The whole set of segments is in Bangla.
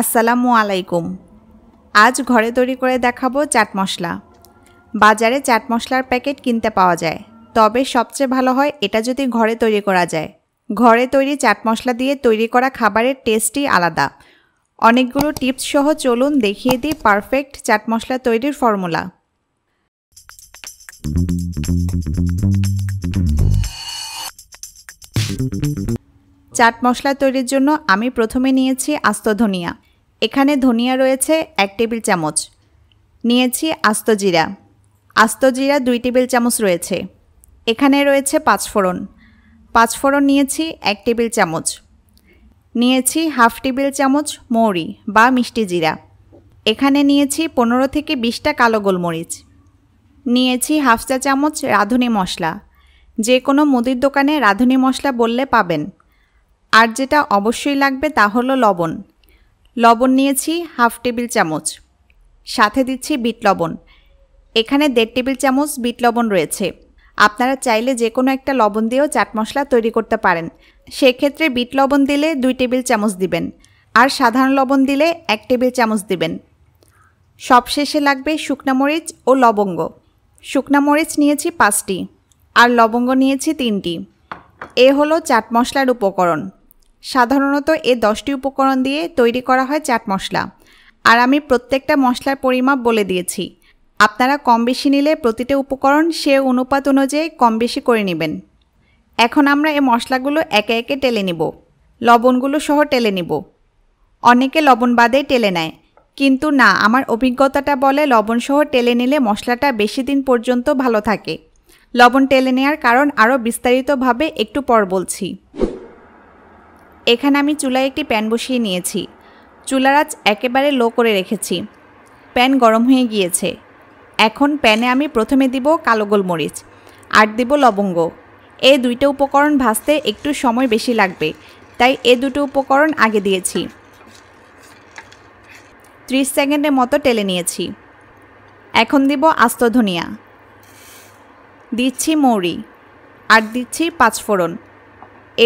আসসালামু আলাইকুম আজ ঘরে তৈরি করে দেখাবো চাট মশলা বাজারে চাট মশলার প্যাকেট কিনতে পাওয়া যায় তবে সবচেয়ে ভালো হয় এটা যদি ঘরে তৈরি করা যায় ঘরে তৈরি চাট মশলা দিয়ে তৈরি করা খাবারের টেস্টই আলাদা অনেকগুলো টিপস সহ চলুন দেখিয়ে দিই পারফেক্ট চাট মশলা তৈরির ফর্মুলা চাট মশলা তৈরির জন্য আমি প্রথমে নিয়েছি আস্ত ধনিয়া এখানে ধনিয়া রয়েছে এক টেবিল চামচ নিয়েছি আস্ত জিরা আস্ত জিরা দুই টেবিল চামচ রয়েছে এখানে রয়েছে পাঁচফোড়ন পাঁচফোড়ন নিয়েছি এক টেবিল চামচ নিয়েছি হাফ টেবিল চামচ মৌরি বা মিষ্টি জিরা এখানে নিয়েছি পনেরো থেকে বিশটা কালো গোলমরিচ নিয়েছি হাফ চা চামচ রাঁধুনি মশলা যে কোনো মুদির দোকানে রাঁধুনি মশলা বললে পাবেন আর যেটা অবশ্যই লাগবে তা হলো লবণ লবণ নিয়েছি হাফ টেবিল চামচ সাথে দিচ্ছি বিট লবণ এখানে দেড় টেবিল চামচ বিট লবণ রয়েছে আপনারা চাইলে যে কোনো একটা লবণ দিয়েও চাট মশলা তৈরি করতে পারেন সেক্ষেত্রে বিট লবণ দিলে দুই টেবিল চামচ দিবেন আর সাধারণ লবণ দিলে এক টেবিল চামচ দিবেন সবশেষে লাগবে শুকনা মরিচ ও লবঙ্গ শুকনা মরিচ নিয়েছি পাঁচটি আর লবঙ্গ নিয়েছি তিনটি এ হলো চাট মশলার উপকরণ সাধারণত এ দশটি উপকরণ দিয়ে তৈরি করা হয় চাট মশলা আর আমি প্রত্যেকটা মশলার পরিমাপ বলে দিয়েছি আপনারা কম বেশি নিলে প্রতিটা উপকরণ সে অনুপাত অনুযায়ী কম বেশি করে নেবেন এখন আমরা এই মশলাগুলো একে একে টেলে নিব লবণগুলো সহ টেলে নিব অনেকে লবণ বাদে টেলে নেয় কিন্তু না আমার অভিজ্ঞতাটা বলে লবণ সহ টেলে নিলে মশলাটা বেশি দিন পর্যন্ত ভালো থাকে লবণ টেলে নেওয়ার কারণ আরও বিস্তারিতভাবে একটু পর বলছি এখানে আমি চুলায় একটি প্যান বসিয়ে নিয়েছি চুলার আঁচ একেবারে লো করে রেখেছি প্যান গরম হয়ে গিয়েছে এখন প্যানে আমি প্রথমে দিব কালো গোলমরিচ আর দিব লবঙ্গ এই দুইটা উপকরণ ভাজতে একটু সময় বেশি লাগবে তাই এ দুটো উপকরণ আগে দিয়েছি ত্রিশ সেকেন্ডের মতো টেলে নিয়েছি এখন দিব আস্ত ধনিয়া দিচ্ছি মৌরি আর দিচ্ছি পাঁচফোড়ন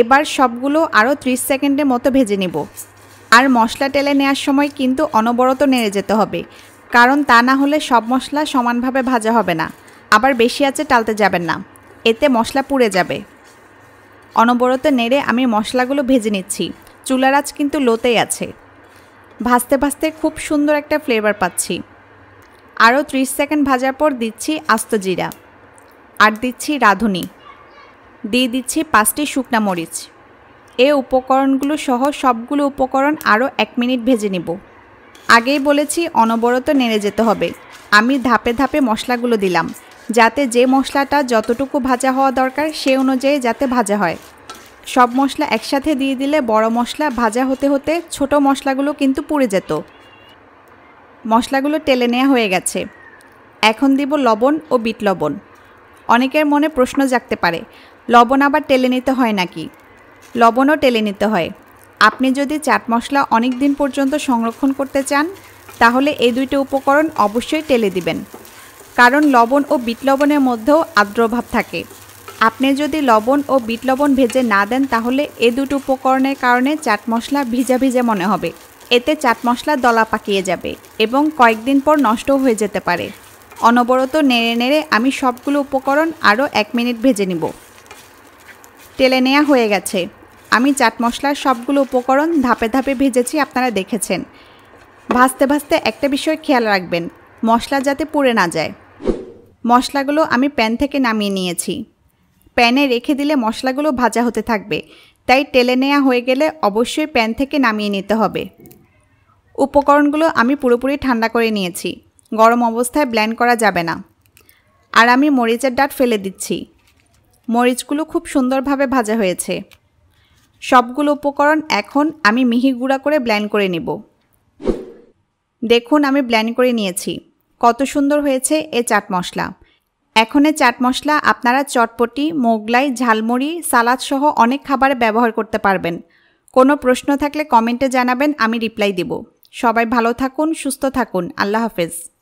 এবার সবগুলো আরও 30 সেকেন্ডের মতো ভেজে নেব আর মশলা টেলে নেওয়ার সময় কিন্তু অনবরত নেড়ে যেতে হবে কারণ তা না হলে সব মশলা সমানভাবে ভাজা হবে না আবার বেশি আছে টালতে যাবেন না এতে মশলা পুড়ে যাবে অনবরত নেড়ে আমি মশলাগুলো ভেজে নিচ্ছি চুলার আঁচ কিন্তু লোতেই আছে ভাজতে ভাজতে খুব সুন্দর একটা ফ্লেভার পাচ্ছি আরও 30 সেকেন্ড ভাজার পর দিচ্ছি আস্ত জিরা আর দিচ্ছি রাঁধুনি দিয়ে দিচ্ছি পাঁচটি শুকনা মরিচ এ উপকরণগুলো সহ সবগুলো উপকরণ আরও এক মিনিট ভেজে নিব আগেই বলেছি অনবরত নেড়ে যেতে হবে আমি ধাপে ধাপে মশলাগুলো দিলাম যাতে যে মশলাটা যতটুকু ভাজা হওয়া দরকার সে অনুযায়ী যাতে ভাজা হয় সব মশলা একসাথে দিয়ে দিলে বড় মশলা ভাজা হতে হতে ছোট মশলাগুলো কিন্তু পুড়ে যেত মশলাগুলো টেলে নেওয়া হয়ে গেছে এখন দিব লবণ ও বিট লবণ অনেকের মনে প্রশ্ন জাগতে পারে লবণ আবার টেলে নিতে হয় নাকি লবণও টেলে নিতে হয় আপনি যদি চাট মশলা অনেক দিন পর্যন্ত সংরক্ষণ করতে চান তাহলে এই দুইটি উপকরণ অবশ্যই টেলে দিবেন কারণ লবণ ও বিট লবণের মধ্যেও আর্দ্রভাব থাকে আপনি যদি লবণ ও বিট লবণ ভেজে না দেন তাহলে এ দুটো উপকরণের কারণে চাট মশলা ভিজা ভিজে মনে হবে এতে চাট মশলা দলা পাকিয়ে যাবে এবং কয়েকদিন পর নষ্ট হয়ে যেতে পারে অনবরত নেড়ে নেড়ে আমি সবগুলো উপকরণ আরও এক মিনিট ভেজে নিব টেলে নেওয়া হয়ে গেছে আমি চাট মশলার সবগুলো উপকরণ ধাপে ধাপে ভেজেছি আপনারা দেখেছেন ভাজতে ভাজতে একটা বিষয় খেয়াল রাখবেন মশলা যাতে পুড়ে না যায় মশলাগুলো আমি প্যান থেকে নামিয়ে নিয়েছি প্যানে রেখে দিলে মশলাগুলো ভাজা হতে থাকবে তাই টেলে নেওয়া হয়ে গেলে অবশ্যই প্যান থেকে নামিয়ে নিতে হবে উপকরণগুলো আমি পুরোপুরি ঠান্ডা করে নিয়েছি গরম অবস্থায় ব্ল্যান্ড করা যাবে না আর আমি মরিচের ডাট ফেলে দিচ্ছি মরিচগুলো খুব সুন্দরভাবে ভাজা হয়েছে সবগুলো উপকরণ এখন আমি মিহি গুঁড়া করে ব্ল্যান্ড করে নেব দেখুন আমি ব্ল্যান্ড করে নিয়েছি কত সুন্দর হয়েছে এ চাট মশলা এখন এ চাট মশলা আপনারা চটপটি মোগলাই ঝালমুড়ি সালাদ সহ অনেক খাবারে ব্যবহার করতে পারবেন কোনো প্রশ্ন থাকলে কমেন্টে জানাবেন আমি রিপ্লাই দেব সবাই ভালো থাকুন সুস্থ থাকুন আল্লাহ হাফেজ